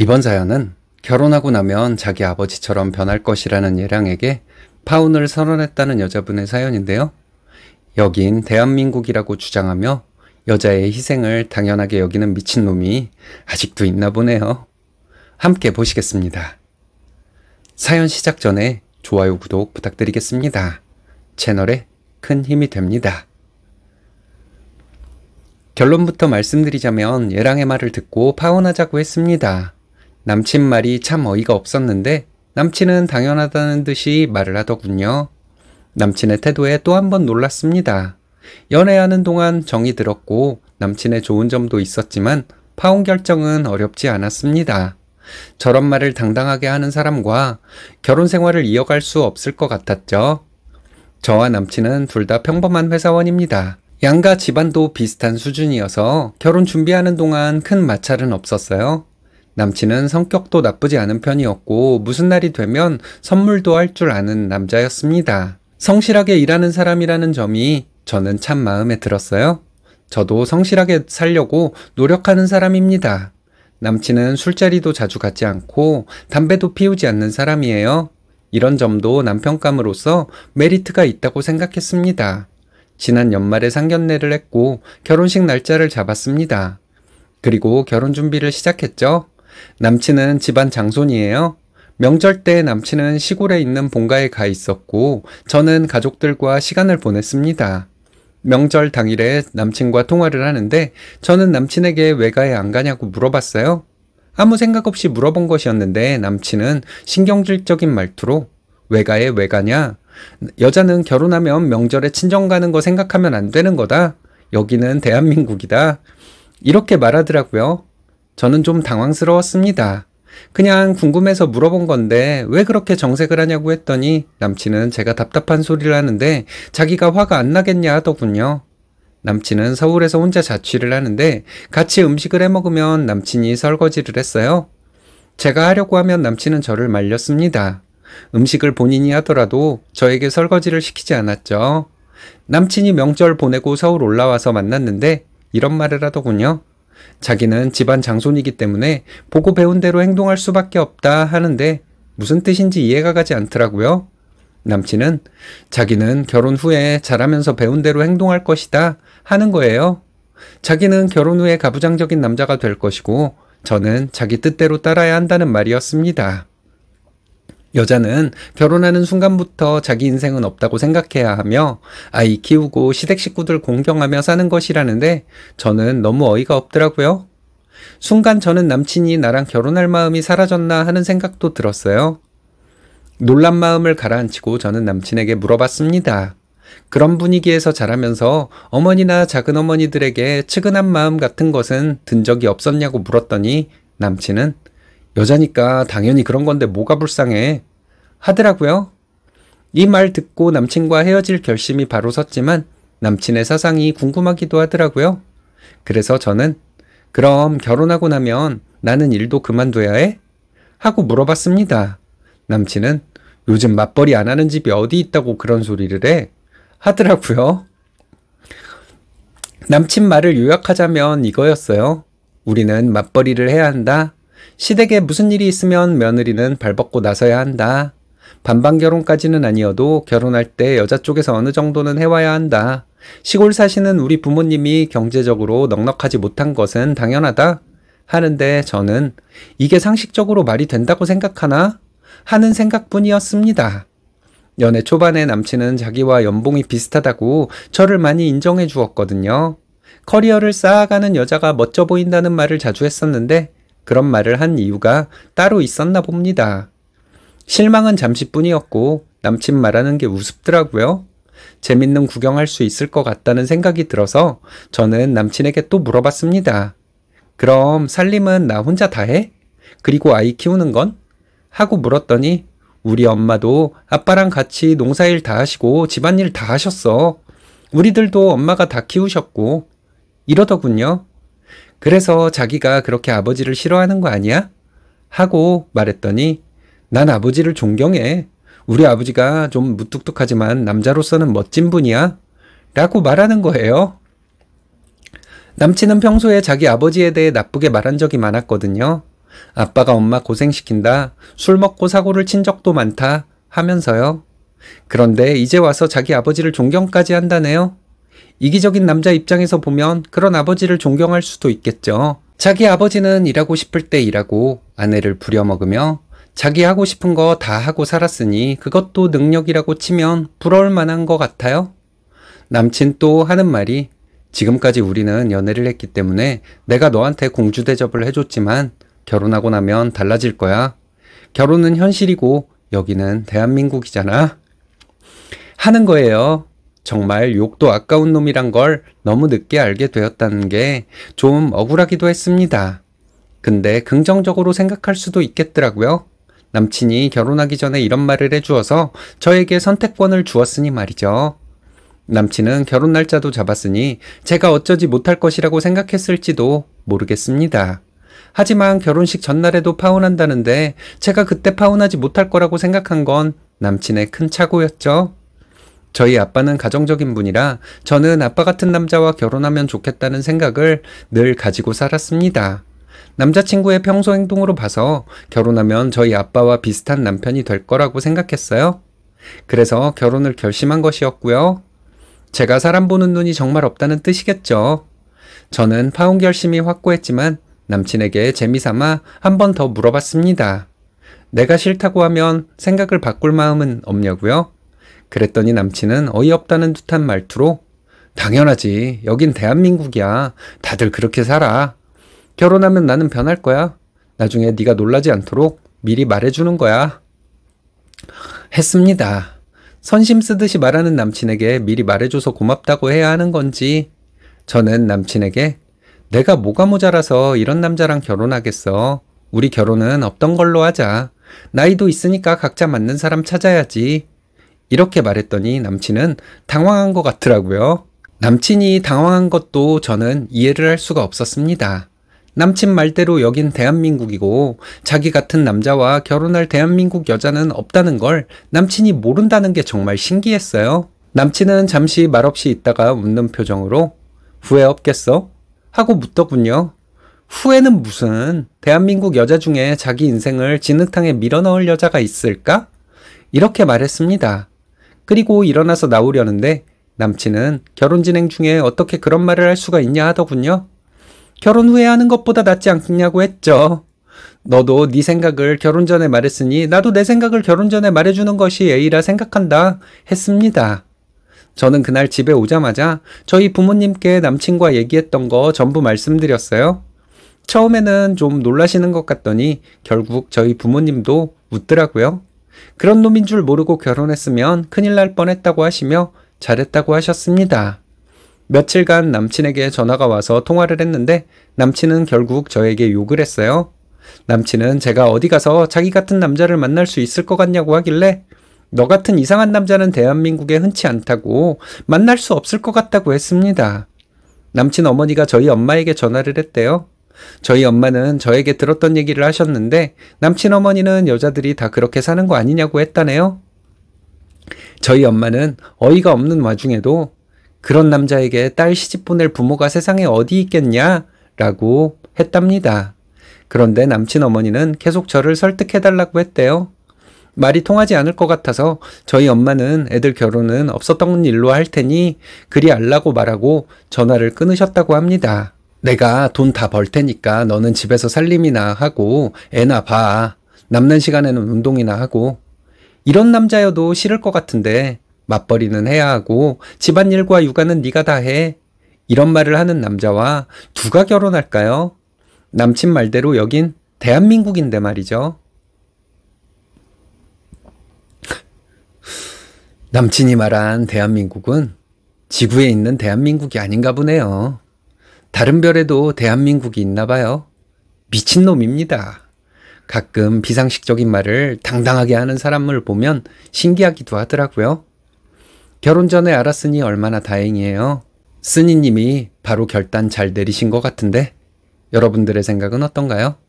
이번 사연은 결혼하고 나면 자기 아버지처럼 변할 것이라는 예랑에게 파혼을 선언했다는 여자분의 사연인데요. 여긴 대한민국이라고 주장하며 여자의 희생을 당연하게 여기는 미친놈이 아직도 있나 보네요. 함께 보시겠습니다. 사연 시작 전에 좋아요, 구독 부탁드리겠습니다. 채널에 큰 힘이 됩니다. 결론부터 말씀드리자면 예랑의 말을 듣고 파혼하자고 했습니다. 남친 말이 참 어이가 없었는데 남친은 당연하다는 듯이 말을 하더군요. 남친의 태도에 또 한 번 놀랐습니다. 연애하는 동안 정이 들었고 남친의 좋은 점도 있었지만 파혼 결정은 어렵지 않았습니다. 저런 말을 당당하게 하는 사람과 결혼 생활을 이어갈 수 없을 것 같았죠. 저와 남친은 둘 다 평범한 회사원입니다. 양가 집안도 비슷한 수준이어서 결혼 준비하는 동안 큰 마찰은 없었어요. 남친은 성격도 나쁘지 않은 편이었고 무슨 날이 되면 선물도 할 줄 아는 남자였습니다. 성실하게 일하는 사람이라는 점이 저는 참 마음에 들었어요. 저도 성실하게 살려고 노력하는 사람입니다. 남친은 술자리도 자주 갖지 않고 담배도 피우지 않는 사람이에요. 이런 점도 남편감으로서 메리트가 있다고 생각했습니다. 지난 연말에 상견례를 했고 결혼식 날짜를 잡았습니다. 그리고 결혼 준비를 시작했죠. 남친은 집안 장손이에요. 명절 때 남친은 시골에 있는 본가에 가 있었고, 저는 가족들과 시간을 보냈습니다. 명절 당일에 남친과 통화를 하는데, 저는 남친에게 외가에 안 가냐고 물어봤어요. 아무 생각 없이 물어본 것이었는데, 남친은 신경질적인 말투로, 외가에 왜 가냐? 여자는 결혼하면 명절에 친정 가는 거 생각하면 안 되는 거다. 여기는 대한민국이다. 이렇게 말하더라고요. 저는 좀 당황스러웠습니다. 그냥 궁금해서 물어본 건데 왜 그렇게 정색을 하냐고 했더니 남친은 제가 답답한 소리를 하는데 자기가 화가 안 나겠냐 하더군요. 남친은 서울에서 혼자 자취를 하는데 같이 음식을 해 먹으면 남친이 설거지를 했어요. 제가 하려고 하면 남친은 저를 말렸습니다. 음식을 본인이 하더라도 저에게 설거지를 시키지 않았죠. 남친이 명절 보내고 서울 올라와서 만났는데 이런 말을 하더군요. 자기는 집안 장손이기 때문에 보고 배운 대로 행동할 수밖에 없다 하는데 무슨 뜻인지 이해가 가지 않더라고요. 남친은 자기는 결혼 후에 자라면서 배운 대로 행동할 것이다 하는 거예요. 자기는 결혼 후에 가부장적인 남자가 될 것이고 저는 자기 뜻대로 따라야 한다는 말이었습니다. 여자는 결혼하는 순간부터 자기 인생은 없다고 생각해야 하며 아이 키우고 시댁 식구들 공경하며 사는 것이라는데 저는 너무 어이가 없더라고요. 순간 저는 남친이 나랑 결혼할 마음이 사라졌나 하는 생각도 들었어요. 놀란 마음을 가라앉히고 저는 남친에게 물어봤습니다. 그런 분위기에서 자라면서 어머니나 작은 어머니들에게 측은한 마음 같은 것은 든 적이 없었냐고 물었더니 남친은 여자니까 당연히 그런 건데 뭐가 불쌍해. 하더라고요. 이 말 듣고 남친과 헤어질 결심이 바로 섰지만 남친의 사상이 궁금하기도 하더라고요. 그래서 저는 그럼 결혼하고 나면 나는 일도 그만둬야 해? 하고 물어봤습니다. 남친은 요즘 맞벌이 안 하는 집이 어디 있다고 그런 소리를 해? 하더라고요. 남친 말을 요약하자면 이거였어요. 우리는 맞벌이를 해야 한다. 시댁에 무슨 일이 있으면 며느리는 발벗고 나서야 한다. 반반 결혼까지는 아니어도 결혼할 때 여자 쪽에서 어느 정도는 해와야 한다. 시골 사시는 우리 부모님이 경제적으로 넉넉하지 못한 것은 당연하다. 하는데 저는 이게 상식적으로 말이 된다고 생각하나? 하는 생각뿐이었습니다. 연애 초반에 남친은 자기와 연봉이 비슷하다고 저를 많이 인정해 주었거든요. 커리어를 쌓아가는 여자가 멋져 보인다는 말을 자주 했었는데 그런 말을 한 이유가 따로 있었나 봅니다. 실망은 잠시뿐이었고 남친 말하는 게 우습더라고요. 재밌는 구경할 수 있을 것 같다는 생각이 들어서 저는 남친에게 또 물어봤습니다. 그럼 살림은 나 혼자 다 해? 그리고 아이 키우는 건? 하고 물었더니 우리 엄마도 아빠랑 같이 농사일 다 하시고 집안일 다 하셨어. 우리들도 엄마가 다 키우셨고 이러더군요. 그래서 자기가 그렇게 아버지를 싫어하는 거 아니야? 하고 말했더니 난 아버지를 존경해. 우리 아버지가 좀 무뚝뚝하지만 남자로서는 멋진 분이야. 라고 말하는 거예요. 남친은 평소에 자기 아버지에 대해 나쁘게 말한 적이 많았거든요. 아빠가 엄마 고생시킨다. 술 먹고 사고를 친 적도 많다. 하면서요. 그런데 이제 와서 자기 아버지를 존경까지 한다네요. 이기적인 남자 입장에서 보면 그런 아버지를 존경할 수도 있겠죠. 자기 아버지는 일하고 싶을 때 일하고 아내를 부려먹으며 자기 하고 싶은 거 다 하고 살았으니 그것도 능력이라고 치면 부러울 만한 것 같아요. 남친 또 하는 말이 지금까지 우리는 연애를 했기 때문에 내가 너한테 공주 대접을 해줬지만 결혼하고 나면 달라질 거야. 결혼은 현실이고 여기는 대한민국이잖아. 하는 거예요. 정말 욕도 아까운 놈이란 걸 너무 늦게 알게 되었다는 게 좀 억울하기도 했습니다. 근데 긍정적으로 생각할 수도 있겠더라고요. 남친이 결혼하기 전에 이런 말을 해주어서 저에게 선택권을 주었으니 말이죠. 남친은 결혼 날짜도 잡았으니 제가 어쩌지 못할 것이라고 생각했을지도 모르겠습니다. 하지만 결혼식 전날에도 파혼한다는데 제가 그때 파혼하지 못할 거라고 생각한 건 남친의 큰 착오였죠. 저희 아빠는 가정적인 분이라 저는 아빠 같은 남자와 결혼하면 좋겠다는 생각을 늘 가지고 살았습니다. 남자친구의 평소 행동으로 봐서 결혼하면 저희 아빠와 비슷한 남편이 될 거라고 생각했어요. 그래서 결혼을 결심한 것이었고요. 제가 사람 보는 눈이 정말 없다는 뜻이겠죠. 저는 파혼 결심이 확고했지만 남친에게 재미삼아 한 번 더 물어봤습니다. 내가 싫다고 하면 생각을 바꿀 마음은 없냐고요? 그랬더니 남친은 어이없다는 듯한 말투로 당연하지. 여긴 대한민국이야. 다들 그렇게 살아. 결혼하면 나는 변할 거야. 나중에 네가 놀라지 않도록 미리 말해주는 거야. 했습니다. 선심 쓰듯이 말하는 남친에게 미리 말해줘서 고맙다고 해야 하는 건지 저는 남친에게 내가 뭐가 모자라서 이런 남자랑 결혼하겠어. 우리 결혼은 없던 걸로 하자. 나이도 있으니까 각자 맞는 사람 찾아야지. 이렇게 말했더니 남친은 당황한 것 같더라고요. 남친이 당황한 것도 저는 이해를 할 수가 없었습니다. 남친 말대로 여긴 대한민국이고 자기 같은 남자와 결혼할 대한민국 여자는 없다는 걸 남친이 모른다는 게 정말 신기했어요. 남친은 잠시 말없이 있다가 웃는 표정으로 후회 없겠어? 하고 묻더군요. 후회는 무슨 대한민국 여자 중에 자기 인생을 진흙탕에 밀어넣을 여자가 있을까? 이렇게 말했습니다. 그리고 일어나서 나오려는데 남친은 결혼 진행 중에 어떻게 그런 말을 할 수가 있냐 하더군요. 결혼 후에 하는 것보다 낫지 않겠냐고 했죠. 너도 네 생각을 결혼 전에 말했으니 나도 내 생각을 결혼 전에 말해주는 것이 예의라 생각한다 했습니다. 저는 그날 집에 오자마자 저희 부모님께 남친과 얘기했던 거 전부 말씀드렸어요. 처음에는 좀 놀라시는 것 같더니 결국 저희 부모님도 웃더라고요. 그런 놈인 줄 모르고 결혼했으면 큰일 날 뻔했다고 하시며 잘했다고 하셨습니다. 며칠간 남친에게 전화가 와서 통화를 했는데 남친은 결국 저에게 욕을 했어요. 남친은 제가 어디 가서 자기 같은 남자를 만날 수 있을 것 같냐고 하길래 너 같은 이상한 남자는 대한민국에 흔치 않다고 만날 수 없을 것 같다고 했습니다. 남친 어머니가 저희 엄마에게 전화를 했대요. 저희 엄마는 저에게 들었던 얘기를 하셨는데 남친 어머니는 여자들이 다 그렇게 사는 거 아니냐고 했다네요. 저희 엄마는 어이가 없는 와중에도 그런 남자에게 딸 시집 보낼 부모가 세상에 어디 있겠냐? 라고 했답니다. 그런데 남친 어머니는 계속 저를 설득해달라고 했대요. 말이 통하지 않을 것 같아서 저희 엄마는 애들 결혼은 없었던 일로 할 테니 그리 알라고 말하고 전화를 끊으셨다고 합니다. 내가 돈 다 벌 테니까 너는 집에서 살림이나 하고 애나 봐. 남는 시간에는 운동이나 하고. 이런 남자여도 싫을 것 같은데 맞벌이는 해야 하고 집안일과 육아는 네가 다 해. 이런 말을 하는 남자와 누가 결혼할까요? 남친 말대로 여긴 대한민국인데 말이죠. 남친이 말한 대한민국은 지구에 있는 대한민국이 아닌가 보네요. 다른 별에도 대한민국이 있나 봐요. 미친놈입니다. 가끔 비상식적인 말을 당당하게 하는 사람을 보면 신기하기도 하더라고요. 결혼 전에 알았으니 얼마나 다행이에요. 스니님이 바로 결단 잘 내리신 것 같은데 여러분들의 생각은 어떤가요?